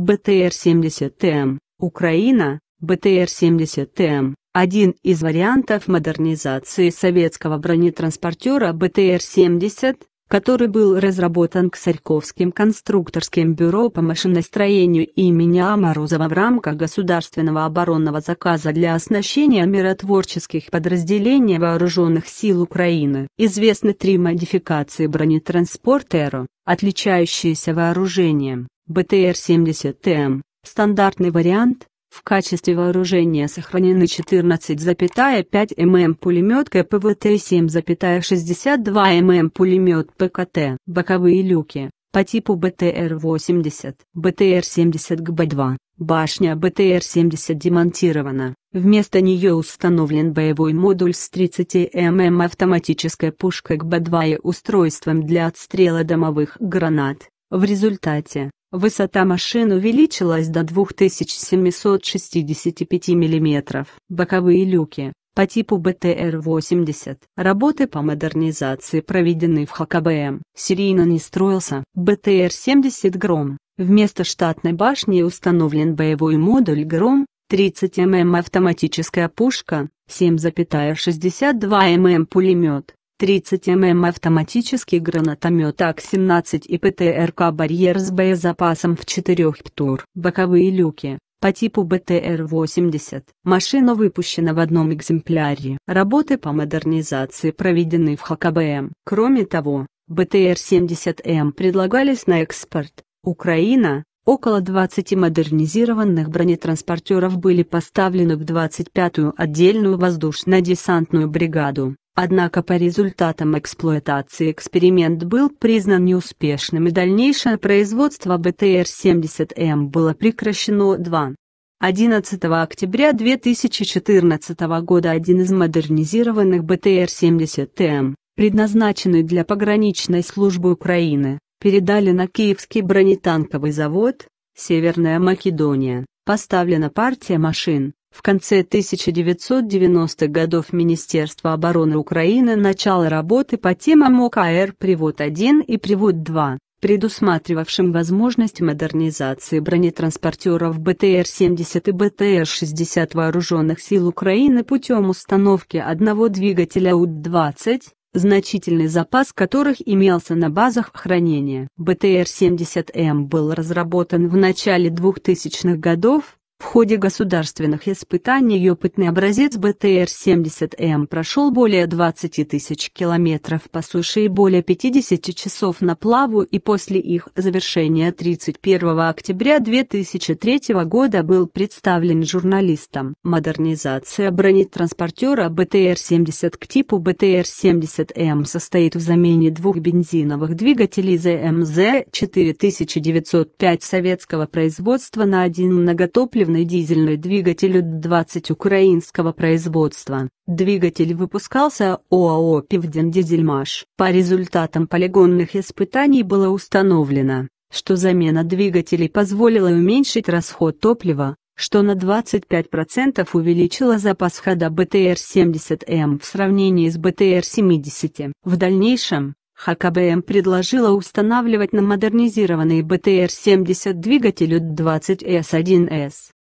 БТР-70М, Украина, БТР-70М, один из вариантов модернизации советского бронетранспортера БТР-70, который был разработан Ксарьковским конструкторским бюро по машиностроению имени А. Морозова в рамках государственного оборонного заказа для оснащения миротворческих подразделений Вооруженных сил Украины. Известны три модификации бронетранспортера, отличающиеся вооружением. бтр 70 – стандартный вариант, в качестве вооружения сохранены 14,5 мм пулемет КПВТ и 7,62 мм пулемет ПКТ. Боковые люки, по типу БТР-80, БТР-70ГБ-2, башня БТР-70 демонтирована. Вместо нее установлен боевой модуль с 30 мм автоматической пушкой ГБ-2 и устройством для отстрела домовых гранат. В результате, Высота машин увеличилась до 2765 мм. Боковые люки по типу БТР-80. Работы по модернизации проведены в ХКБМ. Серийно не строился БТР-70 «Гром». Вместо штатной башни установлен боевой модуль «Гром», 30 мм автоматическая пушка, 7,62 мм пулемет, 30 мм автоматический гранатомет АК-17 и ПТРК «Барьер» с боезапасом в 4 ПТУР. Боковые люки, по типу БТР-80. Машина выпущена в одном экземпляре. Работы по модернизации проведены в ХКБМ. Кроме того, БТР-70М предлагались на экспорт. Украина, Около 20 модернизированных бронетранспортеров были поставлены в 25-ю отдельную воздушно-десантную бригаду. Однако по результатам эксплуатации эксперимент был признан неуспешным и дальнейшее производство БТР-70М было прекращено 2. 11 октября 2014 года один из модернизированных БТР-70М, предназначенный для пограничной службы Украины, передали на Киевский бронетанковый завод, Северная Македония. Поставлена партия машин, в конце 1990-х годов Министерство обороны Украины начало работы по темам ОКР «Привод-1» и «Привод-2», предусматривавшим возможность модернизации бронетранспортеров БТР-70 и БТР-60 Вооруженных сил Украины путем установки одного двигателя УД-20, значительный запас которых имелся на базах хранения. БТР-70М был разработан в начале 2000-х годов, в ходе государственных испытаний опытный образец БТР-70М прошел более 20 тысяч километров по суше и более 50 часов на плаву и после их завершения 31 октября 2003 года был представлен журналистам. Модернизация бронетранспортера БТР-70 к типу БТР-70М состоит в замене двух бензиновых двигателей ЗМЗ-4905 советского производства на один многотопливный атмосферный дизельный двигатель Ю-20 украинского производства. Двигатель выпускался ОАО «Пивдендизельмаш». По результатам полигонных испытаний было установлено, что замена двигателей позволила уменьшить расход топлива, что на 25% увеличило запас хода БТР-70М в сравнении с БТР-70. В дальнейшем, ХКБМ предложила устанавливать на модернизированные БТР-70 двигатель 20С1С